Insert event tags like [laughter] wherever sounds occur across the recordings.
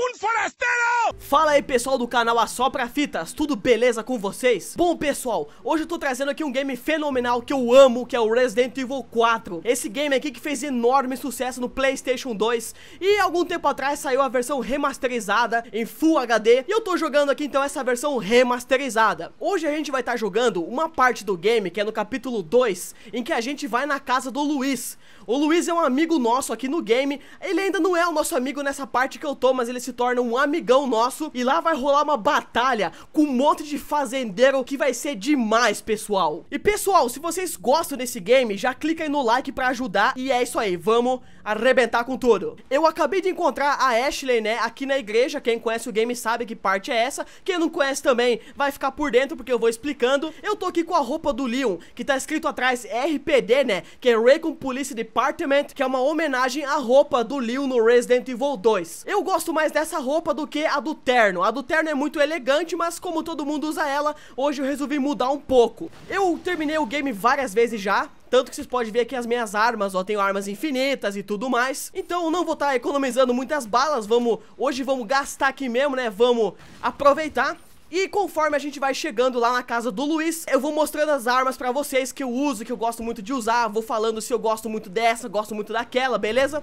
un forastero! Fala aí pessoal do canal Assopra Fitas, tudo beleza com vocês? Bom pessoal, hoje eu tô trazendo aqui um game fenomenal que eu amo, que é o Resident Evil 4 Esse game aqui que fez enorme sucesso no Playstation 2 E algum tempo atrás saiu a versão remasterizada em Full HD E eu tô jogando aqui então essa versão remasterizada Hoje a gente vai estar tá jogando uma parte do game, que é no capítulo 2 Em que a gente vai na casa do Luiz O Luiz é um amigo nosso aqui no game Ele ainda não é o nosso amigo nessa parte que eu tô, mas ele se torna um amigão nosso espaço e lá vai rolar uma batalha com um monte de fazendeiro que vai ser demais, pessoal. E pessoal, se vocês gostam desse game, já clica aí no like pra ajudar e é isso aí, vamos arrebentar com tudo. Eu acabei de encontrar a Ashley, né, aqui na igreja, quem conhece o game sabe que parte é essa, quem não conhece também vai ficar por dentro porque eu vou explicando. Eu tô aqui com a roupa do Leon, que tá escrito atrás RPD, né, que é Raycon Police Department, que é uma homenagem à roupa do Leon no Resident Evil 2. Eu gosto mais dessa roupa do que a do terno. A do terno é muito elegante, mas como todo mundo usa ela, hoje eu resolvi mudar um pouco. Eu terminei o game várias vezes já, tanto que vocês podem ver aqui as minhas armas, ó, tenho armas infinitas e tudo mais. Então não vou estar tá economizando muitas balas, vamos, hoje vamos gastar aqui mesmo, né, vamos aproveitar. E conforme a gente vai chegando lá na casa do Luiz, eu vou mostrando as armas pra vocês que eu uso, que eu gosto muito de usar, vou falando se eu gosto muito dessa, gosto muito daquela, beleza?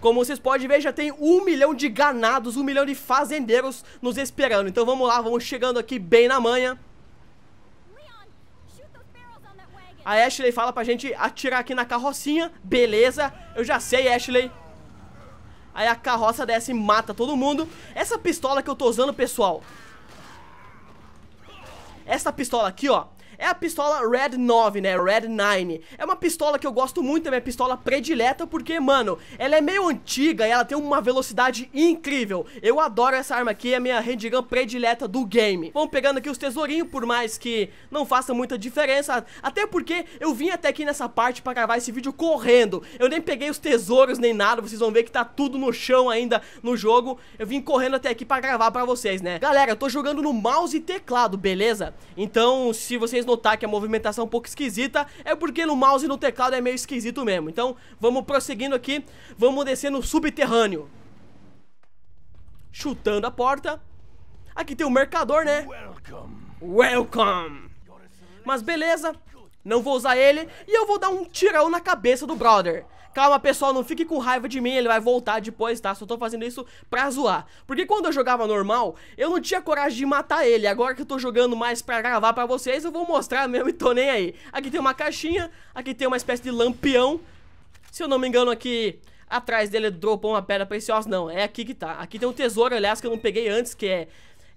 Como vocês podem ver, já tem um milhão de ganados, um milhão de fazendeiros nos esperando. Então vamos lá, vamos chegando aqui bem na manhã. A Ashley fala pra gente atirar aqui na carrocinha. Beleza, eu já sei, Ashley. Aí a carroça desce e mata todo mundo. Essa pistola que eu tô usando, pessoal. Essa pistola aqui, ó é a pistola Red 9, né? Red 9. É uma pistola que eu gosto muito, é minha pistola predileta, porque, mano, ela é meio antiga e ela tem uma velocidade incrível. Eu adoro essa arma aqui, é a minha handgun predileta do game. Vamos pegando aqui os tesourinhos, por mais que não faça muita diferença, até porque eu vim até aqui nessa parte pra gravar esse vídeo correndo. Eu nem peguei os tesouros nem nada, vocês vão ver que tá tudo no chão ainda no jogo. Eu vim correndo até aqui pra gravar pra vocês, né? Galera, eu tô jogando no mouse e teclado, beleza? Então, se vocês notar que a movimentação é um pouco esquisita, é porque no mouse e no teclado é meio esquisito mesmo. Então, vamos prosseguindo aqui, vamos descer no subterrâneo. Chutando a porta. Aqui tem o mercador, né? Welcome. Mas beleza, não vou usar ele e eu vou dar um tirão na cabeça do brother. Calma, pessoal, não fique com raiva de mim, ele vai voltar depois, tá? Só tô fazendo isso pra zoar. Porque quando eu jogava normal, eu não tinha coragem de matar ele. Agora que eu tô jogando mais pra gravar pra vocês, eu vou mostrar mesmo e tô nem aí. Aqui tem uma caixinha, aqui tem uma espécie de lampião. Se eu não me engano, aqui atrás dele dropou uma pedra preciosa. Não, é aqui que tá. Aqui tem um tesouro, aliás, que eu não peguei antes, que é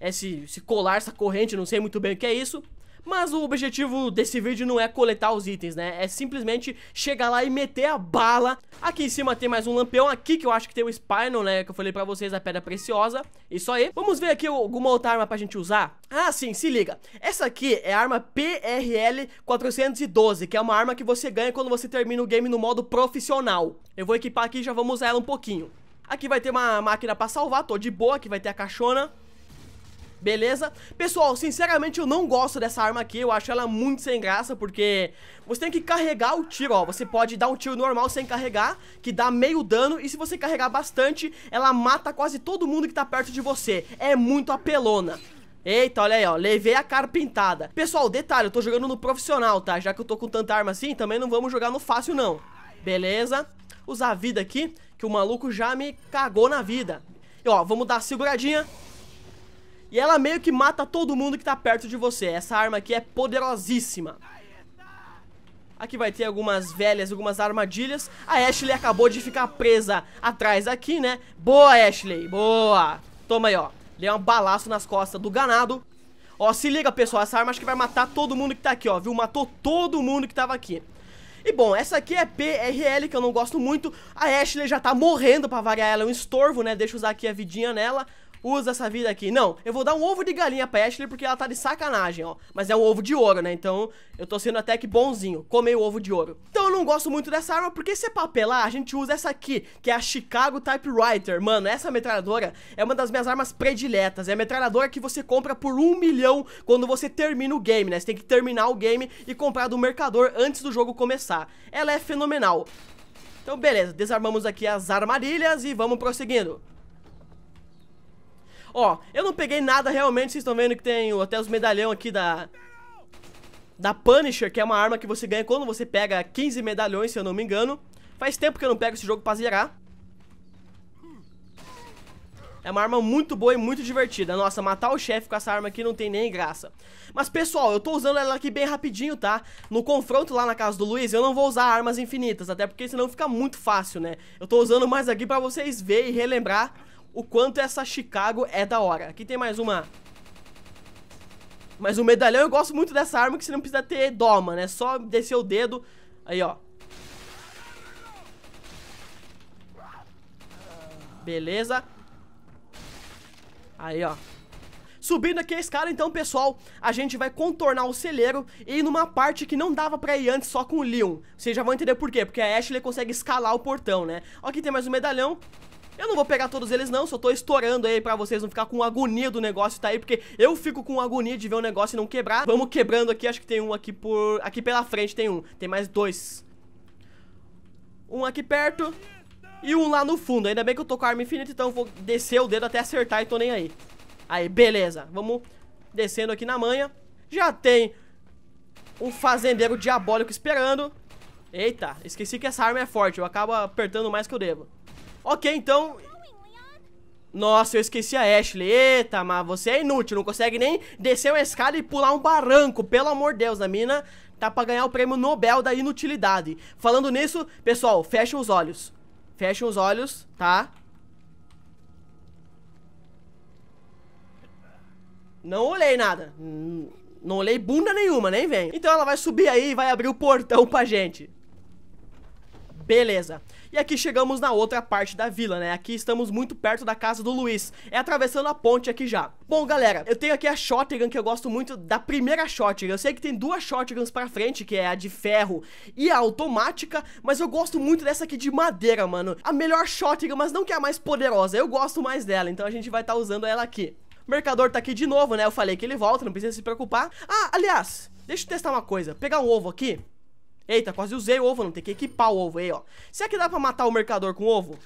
esse, esse colar, essa corrente, não sei muito bem o que é isso. Mas o objetivo desse vídeo não é coletar os itens, né? É simplesmente chegar lá e meter a bala. Aqui em cima tem mais um lampião aqui, que eu acho que tem o Spinal, né? Que eu falei pra vocês, a pedra preciosa. Isso aí. Vamos ver aqui alguma outra arma pra gente usar. Ah, sim, se liga. Essa aqui é a arma PRL-412, que é uma arma que você ganha quando você termina o game no modo profissional. Eu vou equipar aqui e já vamos usar ela um pouquinho. Aqui vai ter uma máquina pra salvar, tô de boa, aqui vai ter a caixona beleza? Pessoal, sinceramente eu não gosto dessa arma aqui, eu acho ela muito sem graça, porque você tem que carregar o tiro, ó, você pode dar um tiro normal sem carregar, que dá meio dano, e se você carregar bastante, ela mata quase todo mundo que tá perto de você, é muito apelona. Eita, olha aí, ó, levei a cara pintada Pessoal, detalhe, eu tô jogando no profissional, tá? Já que eu tô com tanta arma assim, também não vamos jogar no fácil, não Beleza? Usar a vida aqui, que o maluco já me cagou na vida E ó, vamos dar uma seguradinha e ela meio que mata todo mundo que tá perto de você. Essa arma aqui é poderosíssima. Aqui vai ter algumas velhas, algumas armadilhas. A Ashley acabou de ficar presa atrás aqui, né? Boa, Ashley, boa. Toma aí, ó. Dei um balaço nas costas do ganado. Ó, se liga, pessoal. Essa arma acho que vai matar todo mundo que tá aqui, ó. Viu? Matou todo mundo que tava aqui. E bom, essa aqui é PRL, que eu não gosto muito. A Ashley já tá morrendo, pra variar ela é um estorvo, né? Deixa eu usar aqui a vidinha nela usa essa vida aqui. Não, eu vou dar um ovo de galinha pra Ashley porque ela tá de sacanagem, ó. Mas é um ovo de ouro, né? Então eu tô sendo até que bonzinho. Comer o ovo de ouro. Então eu não gosto muito dessa arma porque se é papelar, a gente usa essa aqui, que é a Chicago Typewriter. Mano, essa metralhadora é uma das minhas armas prediletas. É a metralhadora que você compra por um milhão quando você termina o game, né? Você tem que terminar o game e comprar do mercador antes do jogo começar. Ela é fenomenal. Então beleza, desarmamos aqui as armadilhas e vamos prosseguindo. Ó, eu não peguei nada realmente, vocês estão vendo que tem até os medalhão aqui da... Da Punisher, que é uma arma que você ganha quando você pega 15 medalhões, se eu não me engano. Faz tempo que eu não pego esse jogo pra zerar. É uma arma muito boa e muito divertida. Nossa, matar o chefe com essa arma aqui não tem nem graça. Mas, pessoal, eu tô usando ela aqui bem rapidinho, tá? No confronto lá na casa do Luiz, eu não vou usar armas infinitas, até porque senão fica muito fácil, né? Eu tô usando mais aqui pra vocês verem e relembrar o quanto essa Chicago é da hora. Aqui tem mais uma... Mais um medalhão. Eu gosto muito dessa arma que você não precisa ter doma, né? Só descer o dedo. Aí, ó. Beleza. Aí, ó. Subindo aqui a escala, então, pessoal, a gente vai contornar o celeiro e ir numa parte que não dava pra ir antes só com o Leon. Vocês já vão entender por quê, porque a Ashley consegue escalar o portão, né? Ó, aqui tem mais um medalhão. Eu não vou pegar todos eles não, só tô estourando aí pra vocês não ficar com agonia do negócio tá aí, porque eu fico com agonia de ver o um negócio e não quebrar. Vamos quebrando aqui, acho que tem um aqui por... Aqui pela frente tem um, tem mais dois. Um aqui perto e um lá no fundo. Ainda bem que eu tô com a arma infinita, então eu vou descer o dedo até acertar e tô nem aí. Aí, beleza. Vamos descendo aqui na manha. Já tem um fazendeiro diabólico esperando. Eita, esqueci que essa arma é forte. Eu acabo apertando mais que eu devo. Ok, então... Nossa, eu esqueci a Ashley. Eita, mas você é inútil. Não consegue nem descer uma escada e pular um barranco. Pelo amor de Deus, a mina tá pra ganhar o prêmio Nobel da inutilidade. Falando nisso, pessoal, fechem os olhos. Fechem os olhos, tá? Não olhei nada. Não olhei bunda nenhuma, nem vem. Então ela vai subir aí e vai abrir o portão pra gente. Beleza. E aqui chegamos na outra parte da vila, né? Aqui estamos muito perto da casa do Luiz. É atravessando a ponte aqui já. Bom, galera, eu tenho aqui a shotgun que eu gosto muito da primeira shotgun. Eu sei que tem duas shotguns pra frente, que é a de ferro e a automática, mas eu gosto muito dessa aqui de madeira, mano. A melhor shotgun, mas não que é a mais poderosa. Eu gosto mais dela, então a gente vai estar tá usando ela aqui. O mercador tá aqui de novo, né? Eu falei que ele volta, não precisa se preocupar. Ah, aliás, deixa eu testar uma coisa. Pegar um ovo aqui. Eita, quase usei o ovo, não. Tem que equipar o ovo aí, ó. Será que dá pra matar o mercador com ovo?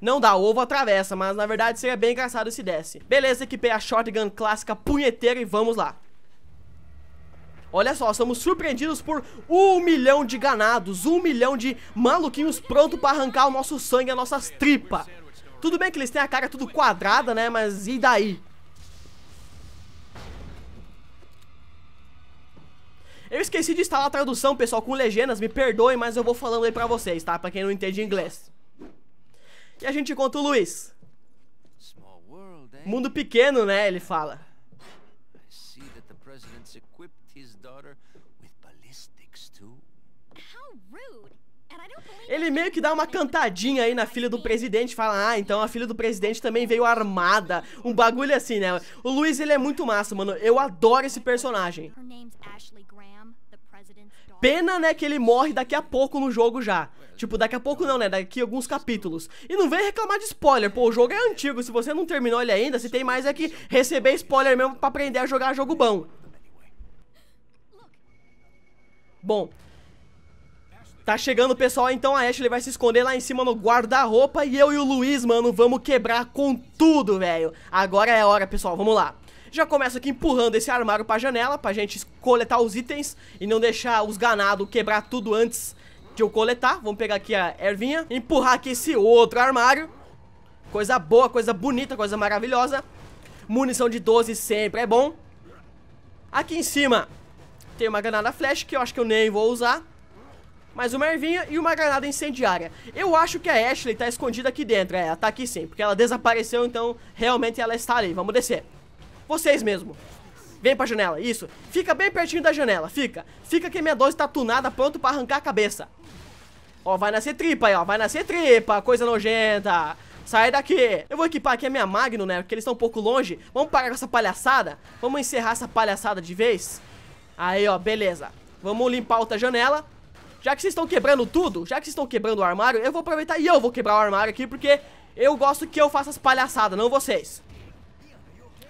Não dá, o ovo atravessa, mas na verdade seria bem engraçado se desse. Beleza, equipei a shotgun clássica punheteira e vamos lá. Olha só, somos surpreendidos por um milhão de ganados, um milhão de maluquinhos prontos para arrancar o nosso sangue, as nossas tripas. Tudo bem que eles têm a cara tudo quadrada, né, mas e daí? Eu esqueci de instalar a tradução, pessoal, com legendas, me perdoem, mas eu vou falando aí pra vocês, tá? Pra quem não entende inglês. E a gente encontra o Luiz. Mundo pequeno, né? Ele fala. Eu see que o presidente equipou sua daughter Ele meio que dá uma cantadinha aí na filha do presidente, fala, ah, então a filha do presidente também veio armada. Um bagulho assim, né? O Luiz, ele é muito massa, mano. Eu adoro esse personagem. Pena, né, que ele morre daqui a pouco no jogo já. Tipo, daqui a pouco não, né? Daqui a alguns capítulos. E não vem reclamar de spoiler, pô. O jogo é antigo. Se você não terminou ele ainda, se tem mais é que receber spoiler mesmo pra aprender a jogar jogo bom. Bom, Tá chegando o pessoal, então a Ashley vai se esconder lá em cima no guarda-roupa e eu e o Luiz, mano, vamos quebrar com tudo, velho. Agora é a hora, pessoal, vamos lá. Já começo aqui empurrando esse armário pra janela pra gente coletar os itens e não deixar os ganados quebrar tudo antes de eu coletar. Vamos pegar aqui a ervinha, empurrar aqui esse outro armário. Coisa boa, coisa bonita, coisa maravilhosa. Munição de 12 sempre é bom. Aqui em cima tem uma granada flash que eu acho que eu nem vou usar mais uma ervinha e uma granada incendiária. Eu acho que a Ashley tá escondida aqui dentro. É, ela tá aqui sim, porque ela desapareceu, então realmente ela está ali. Vamos descer. Vocês mesmo. Vem pra janela, isso. Fica bem pertinho da janela, fica. Fica que minha dose tá tunada, pronto pra arrancar a cabeça. Ó, vai nascer tripa aí, ó. Vai nascer tripa, coisa nojenta. Sai daqui. Eu vou equipar aqui a minha Magno, né? Porque eles estão um pouco longe. Vamos parar com essa palhaçada. Vamos encerrar essa palhaçada de vez. Aí, ó, beleza. Vamos limpar outra janela. Já que vocês estão quebrando tudo, já que vocês estão quebrando o armário, eu vou aproveitar e eu vou quebrar o armário aqui, porque eu gosto que eu faça as palhaçadas, não vocês.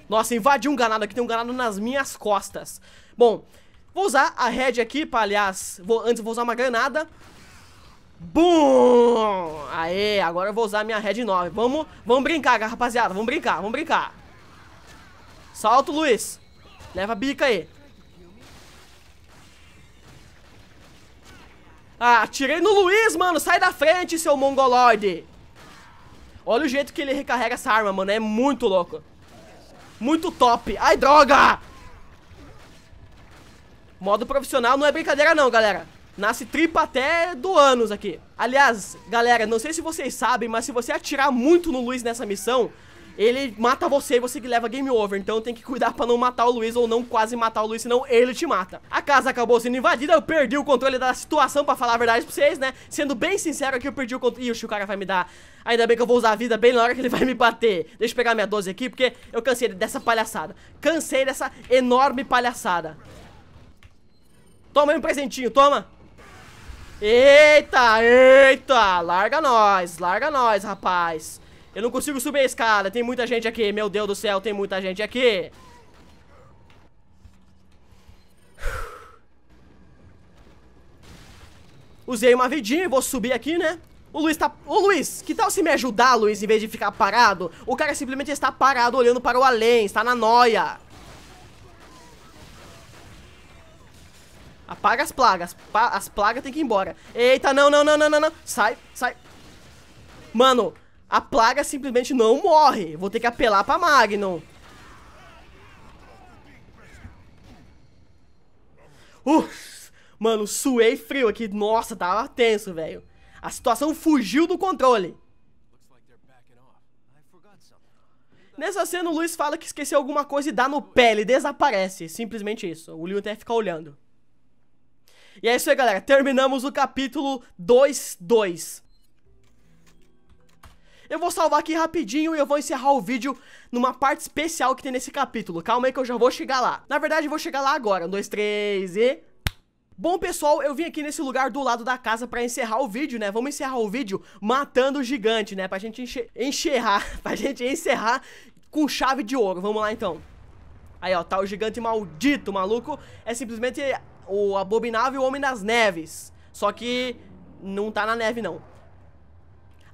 Nossa, invadi um ganado aqui, tem um ganado nas minhas costas. Bom, vou usar a head aqui, pra, aliás, vou, antes vou usar uma granada. Bum! Aê, agora eu vou usar a minha head 9. Vamos, vamos brincar, rapaziada, vamos brincar, vamos brincar. Salto, Luiz. Leva a bica aí. Ah, atirei no Luiz, mano. Sai da frente, seu mongoloide. Olha o jeito que ele recarrega essa arma, mano. É muito louco. Muito top. Ai, droga! Modo profissional não é brincadeira não, galera. Nasce tripa até do anos aqui. Aliás, galera, não sei se vocês sabem, mas se você atirar muito no Luiz nessa missão, ele mata você e você que leva game over. Então tem que cuidar pra não matar o Luiz ou não quase matar o Luiz, senão ele te mata. A casa acabou sendo invadida, eu perdi o controle da situação, pra falar a verdade pra vocês, né? Sendo bem sincero aqui, eu perdi o controle. Ih, o cara vai me dar... Ainda bem que eu vou usar a vida bem na hora que ele vai me bater. Deixa eu pegar minha 12 aqui, porque eu cansei dessa palhaçada. Cansei dessa enorme palhaçada. Toma aí um presentinho, toma. Eita, eita, larga nós, larga nós, rapaz. Eu não consigo subir a escada. Tem muita gente aqui. Meu Deus do céu, tem muita gente aqui. Usei uma vidinha e vou subir aqui, né? O Luiz tá... Ô, Luiz, que tal se me ajudar, Luiz, em vez de ficar parado? O cara simplesmente está parado olhando para o além, está na noia. Apaga as plagas. as plagas tem que ir embora. Eita, não, não, não, não, não, não. Sai, sai. Mano, a plaga simplesmente não morre. Vou ter que apelar pra Magnum. Uff, mano, suei frio aqui. Nossa, tava tenso, velho. A situação fugiu do controle. Nessa assim, cena, o Luiz fala que esqueceu alguma coisa e dá no pé. Ele desaparece. Simplesmente isso. O Leon até fica olhando. E é isso aí, galera. Terminamos o capítulo 2.2. Eu vou salvar aqui rapidinho e eu vou encerrar o vídeo numa parte especial que tem nesse capítulo. Calma aí que eu já vou chegar lá. Na verdade, eu vou chegar lá agora. Um, dois, três e... Bom, pessoal, eu vim aqui nesse lugar do lado da casa pra encerrar o vídeo, né? Vamos encerrar o vídeo matando o gigante, né? Pra gente enche encerrar, [laughs] pra gente encerrar com chave de ouro. Vamos lá, então. Aí, ó, tá o gigante maldito, maluco. É simplesmente o abominável Homem das Neves. Só que não tá na neve, não.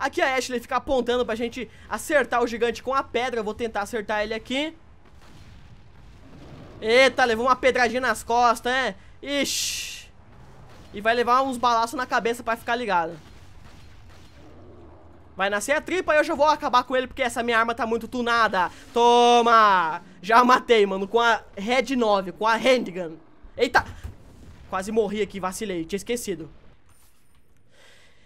Aqui a Ashley fica apontando pra gente acertar o gigante com a pedra. Eu vou tentar acertar ele aqui. Eita, levou uma pedradinha nas costas, né? Ixi. E vai levar uns balaços na cabeça pra ficar ligado. Vai nascer a tripa e eu já vou acabar com ele porque essa minha arma tá muito tunada. Toma! Já matei, mano, com a Red 9, com a Handgun. Eita! Quase morri aqui, vacilei, tinha esquecido.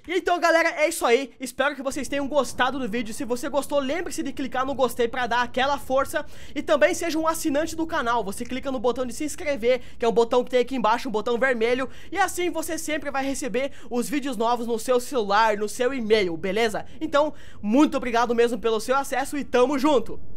E então, galera, é isso aí. Espero que vocês tenham gostado do vídeo. Se você gostou, lembre-se de clicar no gostei pra dar aquela força. E também seja um assinante do canal. Você clica no botão de se inscrever, que é um botão que tem aqui embaixo, um botão vermelho. E assim você sempre vai receber os vídeos novos no seu celular, no seu e-mail, beleza? Então, muito obrigado mesmo pelo seu acesso e tamo junto!